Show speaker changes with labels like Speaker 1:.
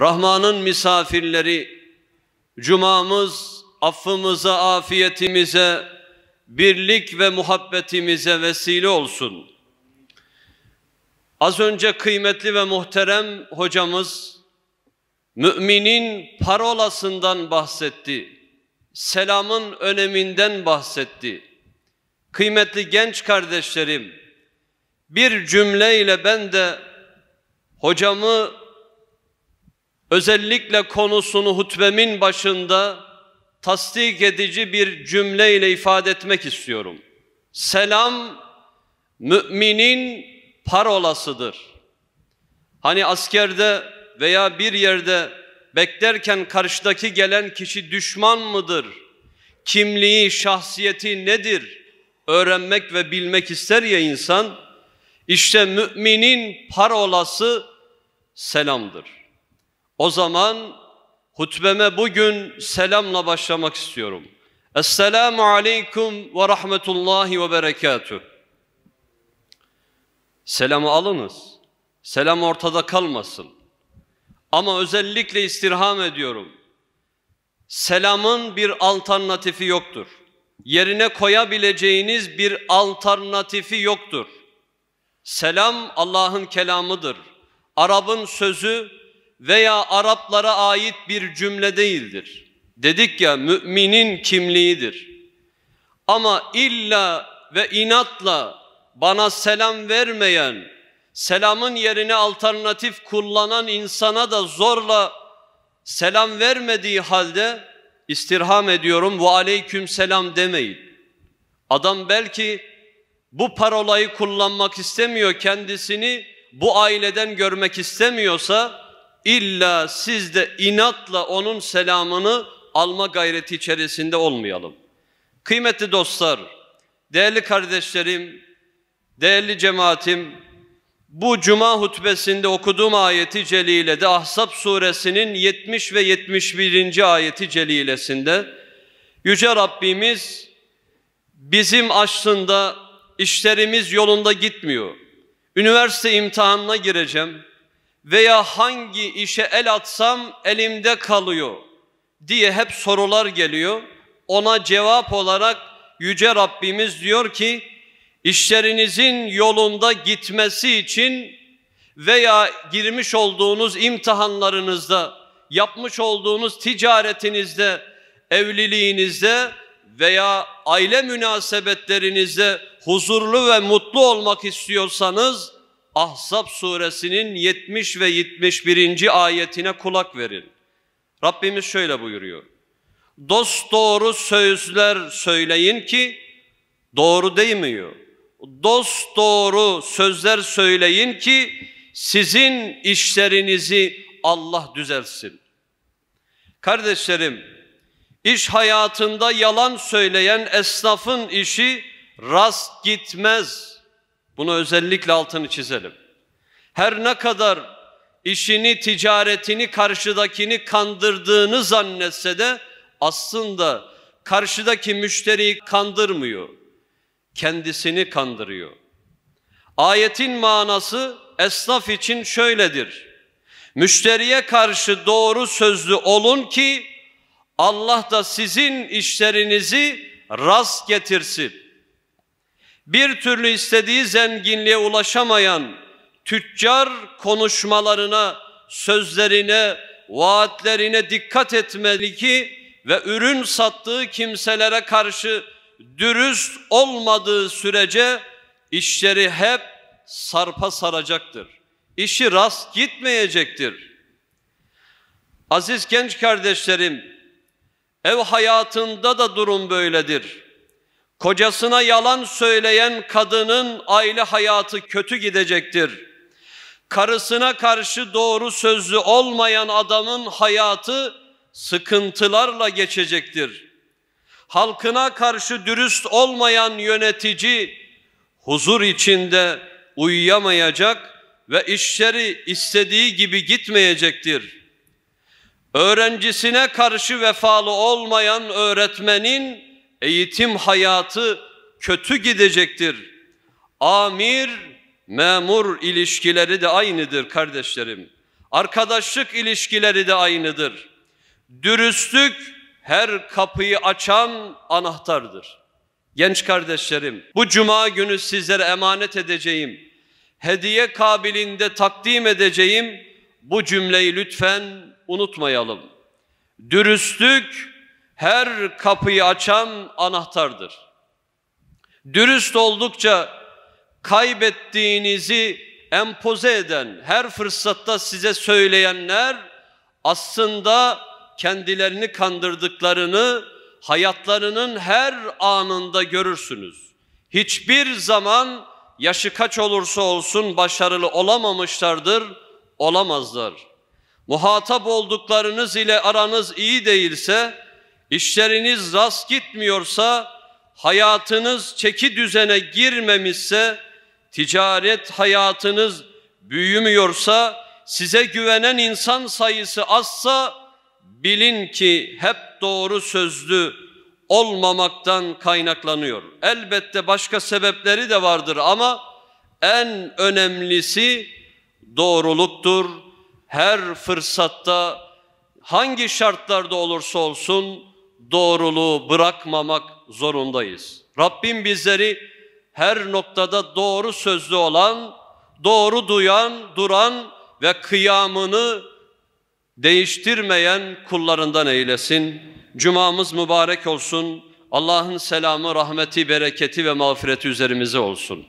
Speaker 1: Rahman'ın misafirleri, cumamız affımıza, afiyetimize, birlik ve muhabbetimize vesile olsun. Az önce kıymetli ve muhterem hocamız, müminin parolasından bahsetti. Selamın öneminden bahsetti. Kıymetli genç kardeşlerim, bir cümleyle ben de hocamı özellikle konusunu hutbemin başında tasdik edici bir cümleyle ifade etmek istiyorum. Selam müminin parolasıdır. Hani askerde veya bir yerde beklerken karşıdaki gelen kişi düşman mıdır? Kimliği, şahsiyeti nedir? Öğrenmek ve bilmek ister ya insan. İşte müminin parolası selamdır. O zaman hutbeme bugün selamla başlamak istiyorum. Esselamu aleyküm ve rahmetullahi ve berekatuh. Selamı alınız. Selam ortada kalmasın. Ama özellikle istirham ediyorum. Selamın bir alternatifi yoktur. Yerine koyabileceğiniz bir alternatifi yoktur. Selam Allah'ın kelamıdır. Arap'ın sözü veya Araplara ait bir cümle değildir. Dedik ya müminin kimliğidir. Ama illa ve inatla bana selam vermeyen, selamın yerine alternatif kullanan insana da zorla selam vermediği halde istirham ediyorum ve aleyküm selam demeyin. Adam belki bu parolayı kullanmak istemiyor kendisini bu aileden görmek istemiyorsa İlla siz de inatla onun selamını alma gayreti içerisinde olmayalım. Kıymetli dostlar, değerli kardeşlerim, değerli cemaatim, bu cuma hutbesinde okuduğum ayeti celilede Ahzab suresinin 70 ve 71. ayeti celilesinde Yüce Rabbimiz bizim aslında işlerimiz yolunda gitmiyor. Üniversite imtihanına gireceğim veya hangi işe el atsam elimde kalıyor diye hep sorular geliyor. Ona cevap olarak Yüce Rabbimiz diyor ki işlerinizin yolunda gitmesi için veya girmiş olduğunuz imtihanlarınızda, yapmış olduğunuz ticaretinizde, evliliğinizde veya aile münasebetlerinizde huzurlu ve mutlu olmak istiyorsanız Ahzab suresinin 70 ve 71. ayetine kulak verin. Rabbimiz şöyle buyuruyor. Dost doğru sözler söyleyin ki doğru değmiyor. Dost doğru sözler söyleyin ki sizin işlerinizi Allah düzelsin. Kardeşlerim, iş hayatında yalan söyleyen esnafın işi rast gitmez. Bunu özellikle altını çizelim. Her ne kadar işini, ticaretini, karşıdakini kandırdığını zannetse de aslında karşıdaki müşteriyi kandırmıyor. Kendisini kandırıyor. Ayetin manası esnaf için şöyledir. Müşteriye karşı doğru sözlü olun ki Allah da sizin işlerinizi rast getirsin bir türlü istediği zenginliğe ulaşamayan tüccar konuşmalarına, sözlerine, vaatlerine dikkat etmeli ki ve ürün sattığı kimselere karşı dürüst olmadığı sürece işleri hep sarpa saracaktır. İşi rast gitmeyecektir. Aziz genç kardeşlerim, ev hayatında da durum böyledir. Kocasına yalan söyleyen kadının aile hayatı kötü gidecektir. Karısına karşı doğru sözlü olmayan adamın hayatı sıkıntılarla geçecektir. Halkına karşı dürüst olmayan yönetici huzur içinde uyuyamayacak ve işleri istediği gibi gitmeyecektir. Öğrencisine karşı vefalı olmayan öğretmenin eğitim hayatı kötü gidecektir. Amir memur ilişkileri de aynıdır kardeşlerim. Arkadaşlık ilişkileri de aynıdır. Dürüstlük her kapıyı açan anahtardır. Genç kardeşlerim, bu cuma günü sizlere emanet edeceğim. Hediye kabiliğinde takdim edeceğim. Bu cümleyi lütfen unutmayalım. Dürüstlük her kapıyı açan anahtardır. Dürüst oldukça kaybettiğinizi empoze eden, her fırsatta size söyleyenler aslında kendilerini kandırdıklarını hayatlarının her anında görürsünüz. Hiçbir zaman yaşı kaç olursa olsun başarılı olamamışlardır, olamazlar. Muhatap olduklarınız ile aranız iyi değilse İşleriniz rast gitmiyorsa, hayatınız çeki düzene girmemişse, ticaret hayatınız büyümüyorsa, size güvenen insan sayısı azsa, bilin ki hep doğru sözlü olmamaktan kaynaklanıyor. Elbette başka sebepleri de vardır ama en önemlisi doğruluktur. Her fırsatta hangi şartlarda olursa olsun doğruluğu bırakmamak zorundayız. Rabbim bizleri her noktada doğru sözlü olan, doğru duyan, duran ve kıyamını değiştirmeyen kullarından eylesin. Cumamız mübarek olsun. Allah'ın selamı, rahmeti, bereketi ve mağfireti üzerimize olsun.